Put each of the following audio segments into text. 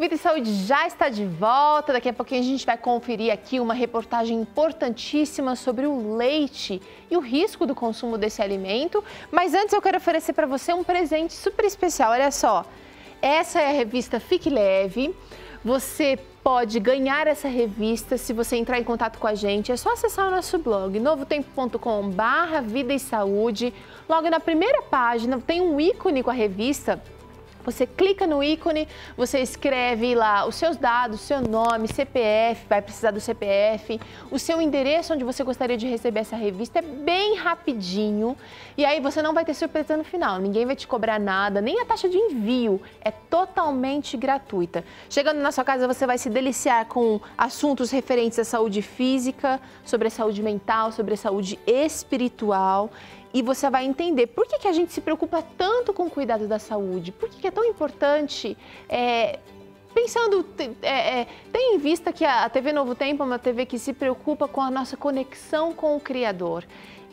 Vida e Saúde já está de volta. Daqui a pouquinho a gente vai conferir aqui uma reportagem importantíssima sobre o leite e o risco do consumo desse alimento. Mas antes eu quero oferecer para você um presente super especial. Olha só, essa é a revista Fique Leve. Você pode ganhar essa revista se você entrar em contato com a gente. É só acessar o nosso blog, novotempocom Vida e Saúde. Logo na primeira página tem um ícone com a revista você clica no ícone, você escreve lá os seus dados, seu nome, CPF, vai precisar do CPF, o seu endereço onde você gostaria de receber essa revista, é bem rapidinho. E aí você não vai ter surpresa no final, ninguém vai te cobrar nada, nem a taxa de envio, é totalmente gratuita. Chegando na sua casa, você vai se deliciar com assuntos referentes à saúde física, sobre a saúde mental, sobre a saúde espiritual e você vai entender por que, que a gente se preocupa tanto com o cuidado da saúde, por que, que é tão importante. É, pensando, é, é, tem em vista que a, a TV Novo Tempo é uma TV que se preocupa com a nossa conexão com o Criador.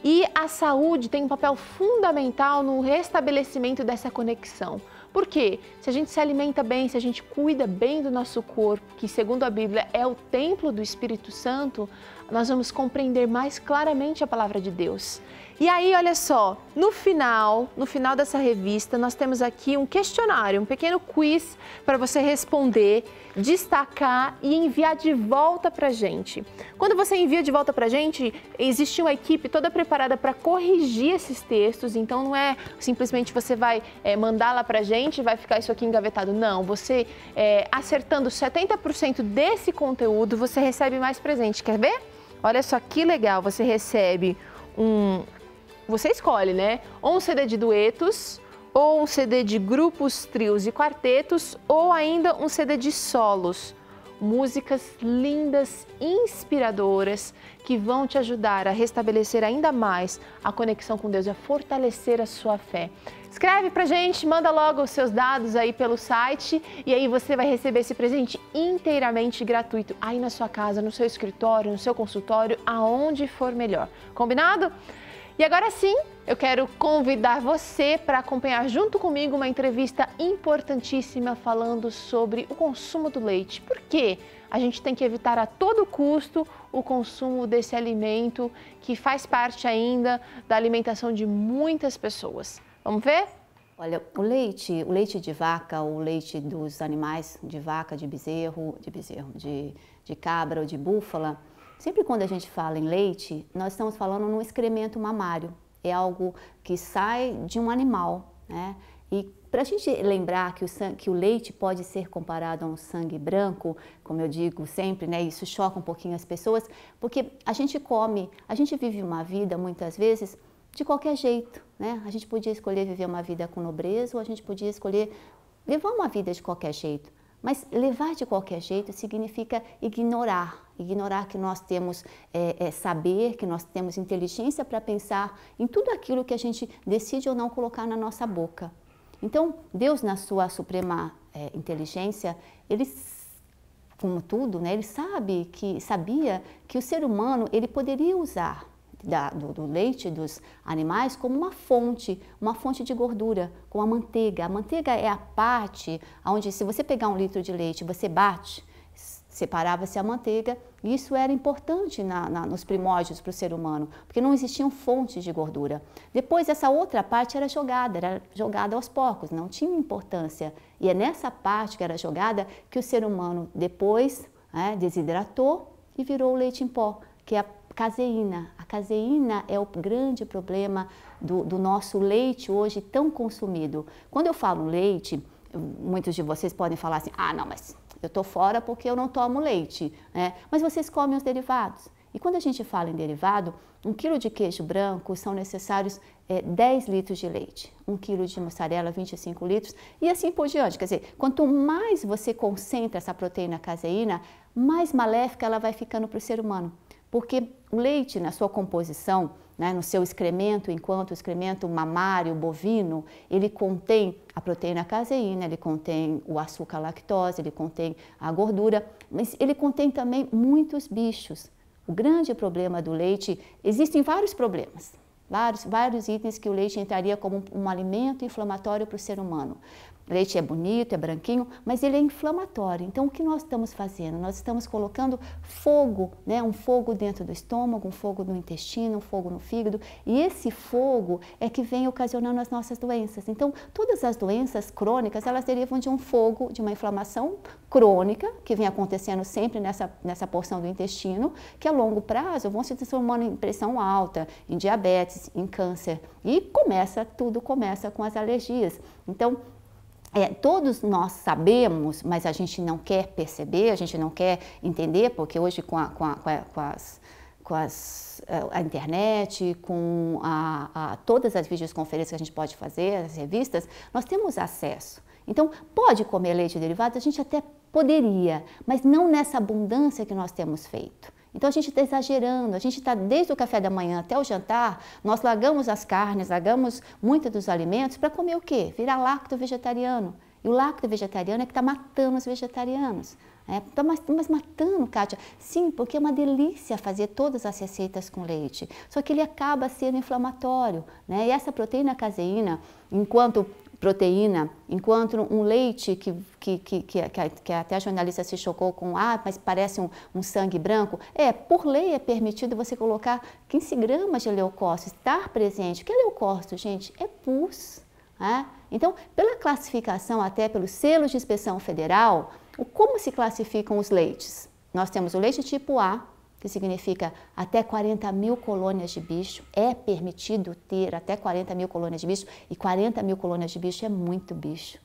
E a saúde tem um papel fundamental no restabelecimento dessa conexão. Por quê? Se a gente se alimenta bem, se a gente cuida bem do nosso corpo, que segundo a Bíblia é o templo do Espírito Santo, nós vamos compreender mais claramente a palavra de Deus. E aí, olha só, no final, no final dessa revista, nós temos aqui um questionário, um pequeno quiz para você responder, destacar e enviar de volta para gente. Quando você envia de volta para gente, existe uma equipe toda preparada para corrigir esses textos. Então não é simplesmente você vai é, mandar lá para gente, vai ficar isso aqui engavetado. Não, você é, acertando 70% desse conteúdo, você recebe mais presente. Quer ver? Olha só que legal, você recebe um... Você escolhe, né? Ou um CD de duetos, ou um CD de grupos, trios e quartetos, ou ainda um CD de solos. Músicas lindas, inspiradoras, que vão te ajudar a restabelecer ainda mais a conexão com Deus e a fortalecer a sua fé. Escreve pra gente, manda logo os seus dados aí pelo site e aí você vai receber esse presente inteiramente gratuito aí na sua casa, no seu escritório, no seu consultório, aonde for melhor. Combinado? E agora sim, eu quero convidar você para acompanhar junto comigo uma entrevista importantíssima falando sobre o consumo do leite. Por quê? A gente tem que evitar a todo custo o consumo desse alimento que faz parte ainda da alimentação de muitas pessoas. Vamos ver? Olha, o leite, o leite de vaca, o leite dos animais, de vaca, de bezerro, de bezerro, de, de cabra ou de búfala, sempre quando a gente fala em leite, nós estamos falando num excremento mamário. É algo que sai de um animal, né? E para a gente lembrar que o, sangue, que o, leite pode ser comparado a um sangue branco, como eu digo sempre, né, isso choca um pouquinho as pessoas, porque a gente come, a gente vive uma vida muitas vezes de qualquer jeito. Né? A gente podia escolher viver uma vida com nobreza ou a gente podia escolher levar uma vida de qualquer jeito. Mas levar de qualquer jeito significa ignorar, ignorar que nós temos é, é, saber, que nós temos inteligência para pensar em tudo aquilo que a gente decide ou não colocar na nossa boca. Então, Deus, na sua suprema é, inteligência, ele, como tudo, né, ele sabe que, sabia que o ser humano ele poderia usar da, do, do, leite dos animais como uma fonte, uma fonte de gordura, com a manteiga. A manteiga é a parte onde, se você pegar um litro de leite, você bate, separava-se a manteiga. E isso era importante na, na, nos primórdios para o ser humano, porque não existiam fontes de gordura. Depois, essa outra parte era jogada, era jogada aos porcos, não tinha importância. E é nessa parte que era jogada que o ser humano depois é, desidratou e virou o leite em pó, que é a caseína, caseína é o grande problema do, do nosso leite hoje tão consumido. Quando eu falo leite, muitos de vocês podem falar assim: ah, não, mas eu estou fora porque eu não tomo leite. Né? Mas vocês comem os derivados. E quando a gente fala em derivado, um quilo de queijo branco são necessários é, 10 litros de leite, um quilo de mussarela, 25 litros e assim por diante. Quer dizer, quanto mais você concentra essa proteína caseína, mais maléfica ela vai ficando para o ser humano. Porque o leite, na sua composição, né, no seu excremento, enquanto o excremento mamário, bovino, ele contém a proteína caseína, ele contém o açúcar lactose, ele contém a gordura, mas ele contém também muitos bichos. O grande problema do leite, existem vários problemas, vários, vários itens que o leite entraria como um, um alimento inflamatório para o ser humano leite é bonito, é branquinho, mas ele é inflamatório. Então, o que nós estamos fazendo? Nós estamos colocando fogo, né? um fogo dentro do estômago, um fogo no intestino, um fogo no fígado, e esse fogo é que vem ocasionando as nossas doenças. Então, todas as doenças crônicas, elas derivam de um fogo, de uma inflamação crônica, que vem acontecendo sempre nessa, nessa porção do intestino, que a longo prazo vão se transformando em pressão alta, em diabetes, em câncer. E começa, tudo começa com as alergias. Então, é, todos nós sabemos, mas a gente não quer perceber, a gente não quer entender, porque hoje com, a, com, a, com, a, com as com as, eh, a internet, com a, a, todas as videoconferências que a gente pode fazer, as revistas, nós temos acesso. Então, pode comer leite derivado, a gente até poderia, mas não nessa abundância que nós temos feito. Então a gente está exagerando, a gente está desde o café da manhã até o jantar, nós largamos as carnes, largamos muito dos alimentos para comer o quê? Virar lacto vegetariano. E o lacto vegetariano é que está matando os vegetarianos. É, tá mas, mas matando, Kátia. Sim, porque é uma delícia fazer todas as receitas com leite. Só que ele acaba sendo inflamatório. Né? E essa proteína caseína, enquanto proteína, enquanto um leite que, que, que, que, até a jornalista se chocou com, ah, mas parece um, um sangue branco. É, por lei é permitido você colocar 15 gramas de leucócito, estar presente. O que é leucócito, gente? É pus. Né? Então, pela classificação, até pelos selos de inspeção federal, como se classificam os leites? Nós temos o leite tipo A, que significa até 40 mil colônias de bicho. É permitido ter até 40 mil colônias de bicho, e 40 mil colônias de bicho é muito bicho.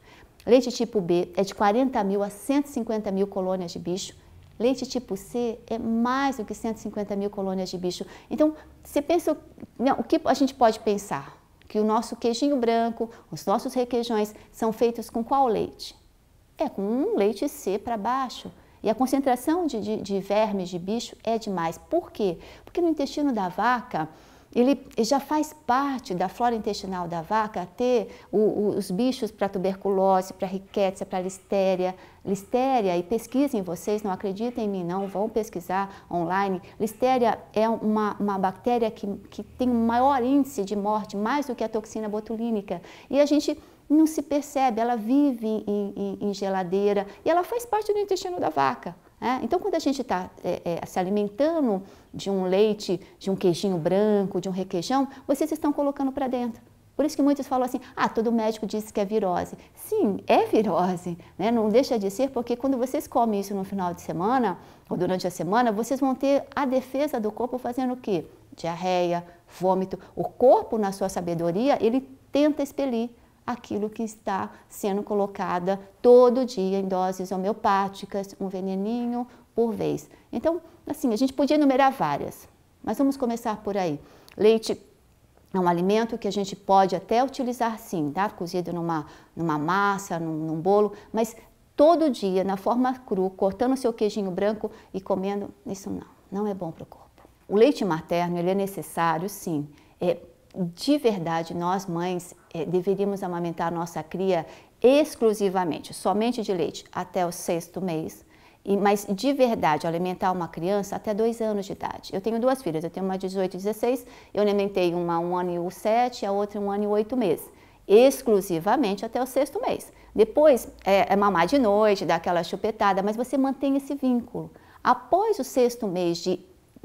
Leite tipo B é de 40 mil a 150 mil colônias de bicho. Leite tipo C é mais do que 150 mil colônias de bicho. Então, você pensa, não, o que a gente pode pensar? Que o nosso queijinho branco, os nossos requeijões são feitos com qual leite? É com um leite C para baixo. E a concentração de, de, de vermes, de bicho, é demais. Por quê? Porque no intestino da vaca, ele já faz parte da flora intestinal da vaca ter o, o, os bichos para tuberculose, para riqueza, para listéria. Listéria, e pesquisem vocês, não acreditem em mim não, vão pesquisar online. Listéria é uma, uma bactéria que, que tem um maior índice de morte, mais do que a toxina botulínica. E a gente não se percebe, ela vive em, em, em geladeira e ela faz parte do intestino da vaca. Né? Então, quando a gente está é, é, se alimentando de um leite, de um queijinho branco, de um requeijão, vocês estão colocando para dentro. Por isso que muitos falam assim, ah, todo médico disse que é virose. Sim, é virose, né? não deixa de ser, porque quando vocês comem isso no final de semana, ou durante a semana, vocês vão ter a defesa do corpo fazendo o quê? Diarreia, vômito. O corpo, na sua sabedoria, ele tenta expelir aquilo que está sendo colocada todo dia em doses homeopáticas, um veneninho por vez. Então, assim, a gente podia enumerar várias, mas vamos começar por aí. Leite é um alimento que a gente pode até utilizar sim, tá? cozido numa, numa massa, num, num bolo, mas todo dia, na forma cru, cortando seu queijinho branco e comendo, isso não, não é bom para o corpo. O leite materno ele é necessário sim, é de verdade, nós mães eh, deveríamos amamentar nossa cria exclusivamente, somente de leite, até o sexto mês. E, mas de verdade, alimentar uma criança até dois anos de idade. Eu tenho duas filhas, eu tenho uma de 18 e 16, eu alimentei uma um ano e sete, a outra um ano e oito meses. Exclusivamente até o sexto mês. Depois é, é mamar de noite, dar aquela chupetada, mas você mantém esse vínculo. Após o sexto mês de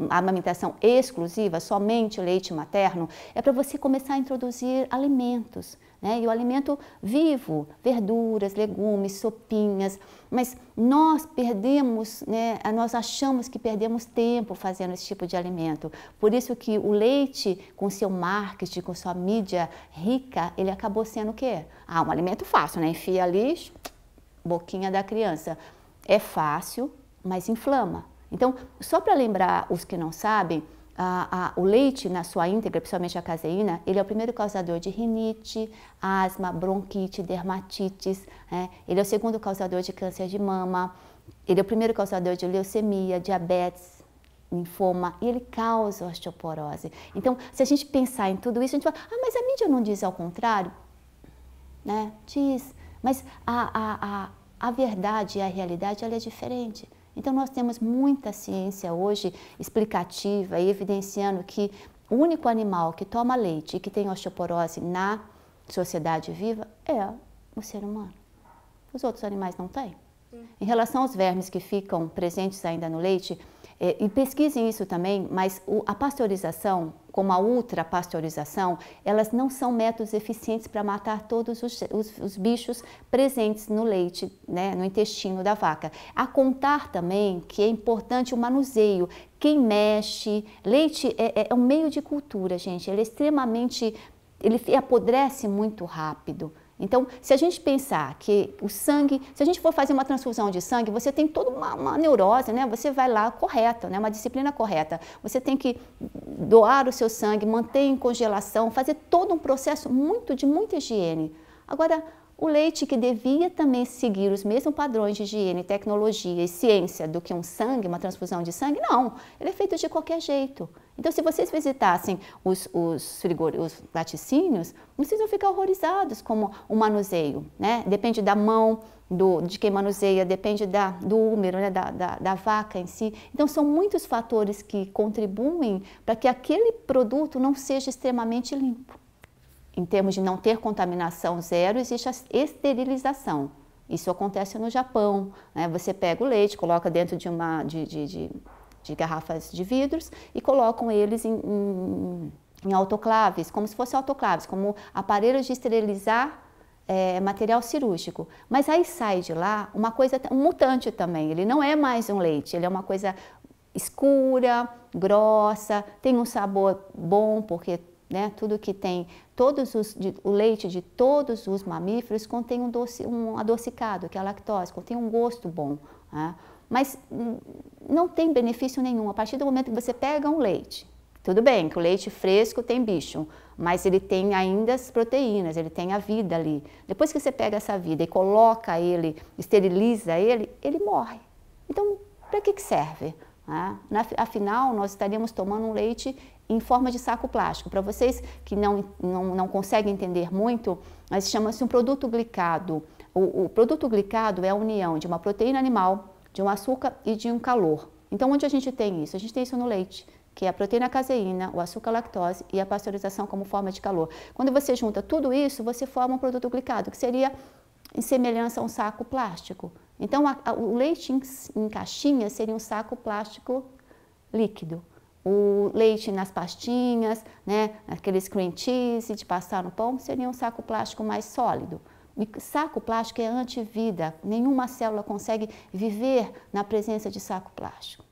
a amamentação exclusiva, somente leite materno, é para você começar a introduzir alimentos, né? E o alimento vivo, verduras, legumes, sopinhas. Mas nós perdemos, né? Nós achamos que perdemos tempo fazendo esse tipo de alimento. Por isso que o leite, com seu marketing, com sua mídia rica, ele acabou sendo o quê? Ah, um alimento fácil, né? Enfia ali, boquinha da criança. É fácil, mas inflama então, só para lembrar os que não sabem, a, a, o leite na sua íntegra, principalmente a caseína, ele é o primeiro causador de rinite, asma, bronquite, dermatites, né? ele é o segundo causador de câncer de mama, ele é o primeiro causador de leucemia, diabetes, linfoma, e ele causa osteoporose. Então, se a gente pensar em tudo isso, a gente fala, ah, mas a mídia não diz ao contrário? Né? Diz, mas a, a, a, a verdade e a realidade ela é diferente. Então, nós temos muita ciência hoje explicativa e evidenciando que o único animal que toma leite e que tem osteoporose na sociedade viva é o ser humano. Os outros animais não têm. Hum. Em relação aos vermes que ficam presentes ainda no leite, é, e pesquisem isso também, mas a pasteurização, como a ultrapasteurização, elas não são métodos eficientes para matar todos os, os, os, bichos presentes no leite, né, no intestino da vaca. A contar também que é importante o manuseio, quem mexe. Leite é, é, é um meio de cultura, gente, ele é extremamente. ele apodrece muito rápido. Então, se a gente pensar que o sangue, se a gente for fazer uma transfusão de sangue, você tem toda uma, uma neurose, né? Você vai lá correta, né? Uma disciplina correta. Você tem que doar o seu sangue, manter em congelação, fazer todo um processo muito de muita higiene. Agora, o leite que devia também seguir os mesmos padrões de higiene, tecnologia e ciência do que um sangue, uma transfusão de sangue, não, ele é feito de qualquer jeito. Então, se vocês visitassem os, os, os laticínios, vocês vão ficar horrorizados como o manuseio, né? Depende da mão, do, de quem manuseia, depende da, do húmero, né? da, da, da vaca em si. Então, são muitos fatores que contribuem para que aquele produto não seja extremamente limpo em termos de não ter contaminação zero, existe a esterilização. Isso acontece no Japão. Né? Você pega o leite, coloca dentro de uma de, de, de, de garrafas de vidros e colocam eles em, em, em, autoclaves, como se fossem autoclaves, como aparelhos de esterilizar é, material cirúrgico. Mas aí sai de lá uma coisa, um mutante também. Ele não é mais um leite, ele é uma coisa escura, grossa, tem um sabor bom porque né? Tudo que tem, todos os, de, o leite de todos os mamíferos contém um, doce, um adocicado, que é a lactose, contém um gosto bom. Né? Mas hum, não tem benefício nenhum. A partir do momento que você pega um leite, tudo bem que o leite fresco tem bicho, mas ele tem ainda as proteínas, ele tem a vida ali. Depois que você pega essa vida e coloca ele, esteriliza ele, ele morre. Então, para que, que serve? Né? afinal, nós estaríamos tomando um leite em forma de saco plástico. Para vocês que não, não, não conseguem entender muito, mas chama-se um produto glicado. O, o produto glicado é a união de uma proteína animal, de um açúcar e de um calor. Então, onde a gente tem isso? A gente tem isso no leite que é a proteína caseína, o açúcar lactose e a pasteurização como forma de calor. Quando você junta tudo isso, você forma um produto glicado, que seria em semelhança a um saco plástico. Então, a, a, o leite em, em caixinha seria um saco plástico líquido. O leite nas pastinhas, né, aqueles cream cheese de passar no pão, seria um saco plástico mais sólido. E saco plástico é antivida, nenhuma célula consegue viver na presença de saco plástico.